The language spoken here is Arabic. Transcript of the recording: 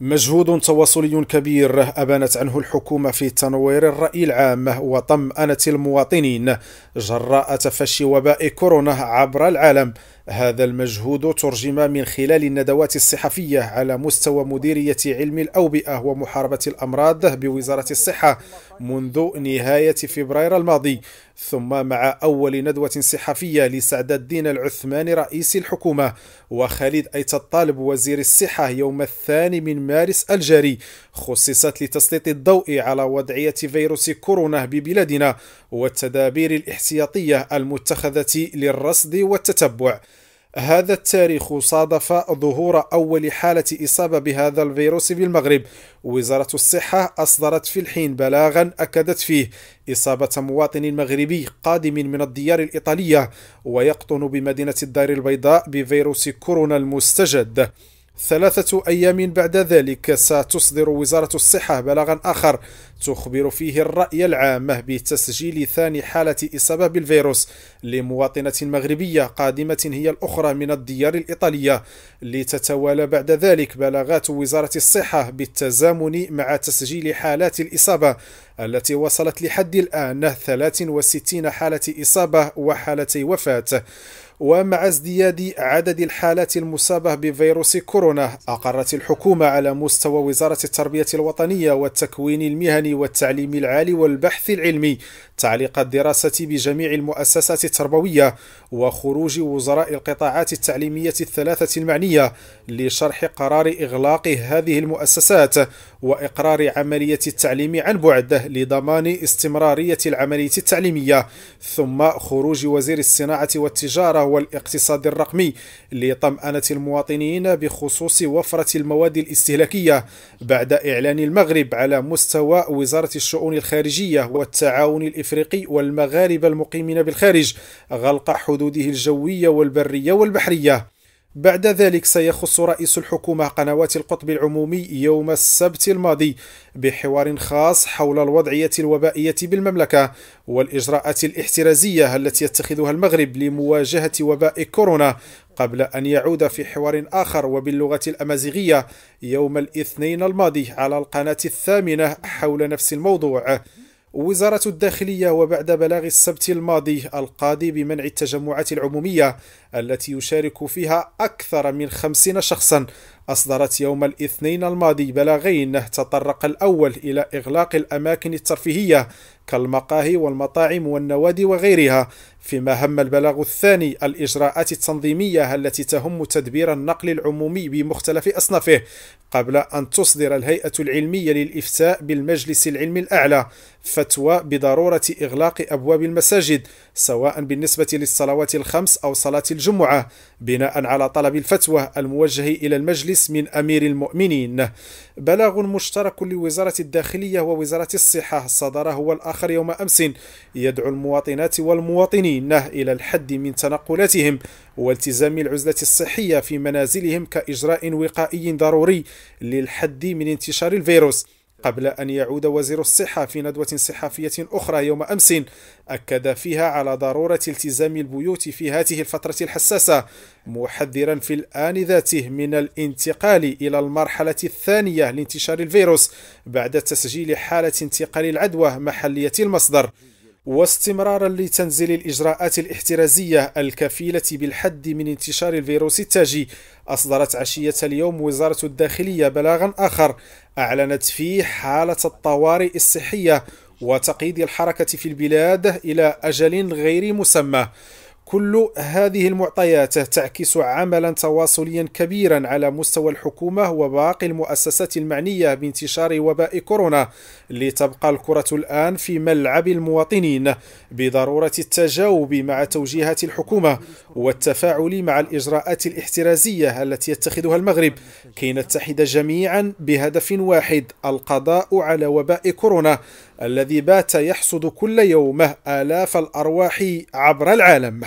مجهود تواصلي كبير أبانت عنه الحكومة في تنوير الرأي العام وطمأنة المواطنين جراء تفشي وباء كورونا عبر العالم هذا المجهود ترجم من خلال الندوات الصحفية على مستوى مديرية علم الأوبئة ومحاربة الأمراض بوزارة الصحة منذ نهاية فبراير الماضي ثم مع أول ندوة صحفية لسعد الدين العثماني رئيس الحكومة وخالد أيت الطالب وزير الصحة يوم الثاني من مارس الجاري خصصت لتسليط الضوء على وضعية فيروس كورونا ببلادنا والتدابير الاحتياطية المتخذة للرصد والتتبع هذا التاريخ صادف ظهور أول حالة إصابة بهذا الفيروس بالمغرب وزارة الصحة أصدرت في الحين بلاغا أكدت فيه إصابة مواطن مغربي قادم من الديار الإيطالية ويقطن بمدينة الدار البيضاء بفيروس كورونا المستجد ثلاثة أيام بعد ذلك ستصدر وزارة الصحة بلاغا آخر تخبر فيه الرأي العام بتسجيل ثاني حالة إصابة بالفيروس لمواطنة مغربية قادمة هي الأخرى من الديار الإيطالية لتتوالى بعد ذلك بلاغات وزارة الصحة بالتزامن مع تسجيل حالات الإصابة التي وصلت لحد الآن 63 حالة إصابة وحالتي وفاة ومع ازدياد عدد الحالات المصابة بفيروس كورونا أقرت الحكومة على مستوى وزارة التربية الوطنية والتكوين المهني والتعليم العالي والبحث العلمي تعليق الدراسة بجميع المؤسسات التربوية وخروج وزراء القطاعات التعليمية الثلاثة المعنية لشرح قرار إغلاق هذه المؤسسات وإقرار عملية التعليم عن بعد لضمان استمرارية العملية التعليمية ثم خروج وزير الصناعة والتجارة المحتوى الاقتصادي الرقمي لطمأنة المواطنين بخصوص وفرة المواد الاستهلاكية بعد إعلان المغرب على مستوى وزارة الشؤون الخارجية والتعاون الإفريقي والمغاربة المقيمين بالخارج غلق حدوده الجوية والبرية والبحرية بعد ذلك سيخص رئيس الحكومة قنوات القطب العمومي يوم السبت الماضي بحوار خاص حول الوضعية الوبائية بالمملكة والإجراءات الاحترازية التي يتخذها المغرب لمواجهة وباء كورونا قبل أن يعود في حوار آخر وباللغة الأمازيغية يوم الاثنين الماضي على القناة الثامنة حول نفس الموضوع وزارة الداخلية وبعد بلاغ السبت الماضي القاضي بمنع التجمعات العمومية التي يشارك فيها أكثر من خمسين شخصا أصدرت يوم الاثنين الماضي بلاغين تطرق الأول إلى إغلاق الأماكن الترفيهية كالمقاهي والمطاعم والنوادي وغيرها فيما هم البلاغ الثاني الإجراءات التنظيمية التي تهم تدبير النقل العمومي بمختلف أصنافه قبل أن تصدر الهيئة العلمية للإفتاء بالمجلس العلمي الأعلى فتوى بضرورة إغلاق أبواب المساجد سواء بالنسبة للصلوات الخمس أو صلاة الجمعة بناء على طلب الفتوى الموجه إلى المجلس باسم أمير المؤمنين بلاغ مشترك لوزارة الداخلية ووزارة الصحة صدر هو الآخر يوم أمس يدعو المواطنات والمواطنين إلى الحد من تنقلاتهم والتزام العزلة الصحية في منازلهم كإجراء وقائي ضروري للحد من انتشار الفيروس قبل أن يعود وزير الصحة في ندوة صحفية أخرى يوم أمس أكد فيها على ضرورة التزام البيوت في هذه الفترة الحساسة محذرا في الآن ذاته من الانتقال إلى المرحلة الثانية لانتشار الفيروس بعد تسجيل حالة انتقال العدوى محلية المصدر واستمرارا لتنزيل الإجراءات الاحترازية الكفيلة بالحد من انتشار الفيروس التاجي أصدرت عشية اليوم وزارة الداخلية بلاغا آخر أعلنت فيه حالة الطوارئ الصحية وتقييد الحركة في البلاد إلى أجل غير مسمى كل هذه المعطيات تعكس عملا تواصليا كبيرا على مستوى الحكومه وباقي المؤسسات المعنيه بانتشار وباء كورونا لتبقى الكره الان في ملعب المواطنين بضروره التجاوب مع توجيهات الحكومه والتفاعل مع الاجراءات الاحترازيه التي يتخذها المغرب كي نتحد جميعا بهدف واحد القضاء على وباء كورونا الذي بات يحصد كل يومه آلاف الأرواح عبر العالم